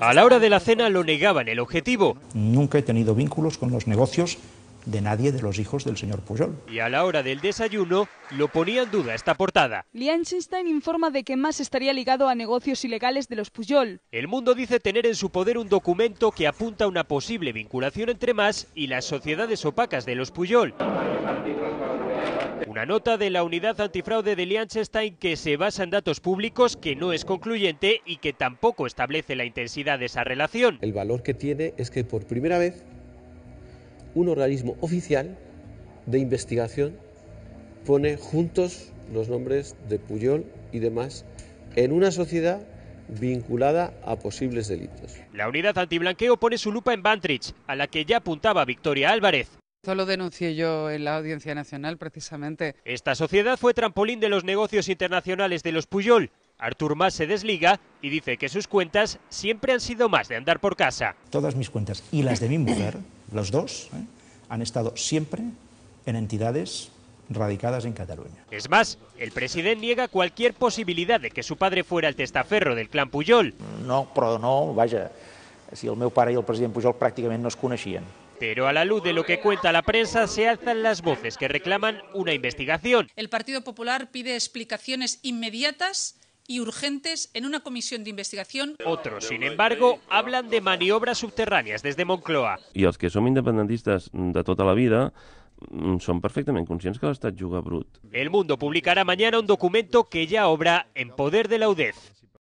a la hora de la cena lo negaban el objetivo. Nunca he tenido vínculos con los negocios de nadie de los hijos del señor Pujol. Y a la hora del desayuno lo ponía en duda esta portada. Liechtenstein informa de que más estaría ligado a negocios ilegales de los Pujol. El mundo dice tener en su poder un documento que apunta a una posible vinculación entre más y las sociedades opacas de los Pujol. Una nota de la unidad antifraude de Liechtenstein que se basa en datos públicos, que no es concluyente y que tampoco establece la intensidad de esa relación. El valor que tiene es que por primera vez un organismo oficial de investigación pone juntos los nombres de Puyol y demás en una sociedad vinculada a posibles delitos. La unidad antiblanqueo pone su lupa en Bantrich, a la que ya apuntaba Victoria Álvarez. Esto lo denuncié yo en la Audiencia Nacional precisamente. Esta sociedad fue trampolín de los negocios internacionales de los Puyol. Artur Mas se desliga y dice que sus cuentas siempre han sido más de andar por casa. Todas mis cuentas y las de mi mujer, los dos, ¿eh? han estado siempre en entidades radicadas en Cataluña. Es más, el presidente niega cualquier posibilidad de que su padre fuera el testaferro del clan Puyol. No, pero no, vaya, si el meu pare y el presidente Puyol prácticamente no pero a la luz de lo que cuenta la prensa se alzan las voces que reclaman una investigación. El Partido Popular pide explicaciones inmediatas y urgentes en una comisión de investigación. Otros, sin embargo, hablan de maniobras subterráneas desde Moncloa. Y los que son independentistas de toda la vida mm, son perfectamente conscientes que juga brut. El Mundo publicará mañana un documento que ya obra en poder de la UDEF.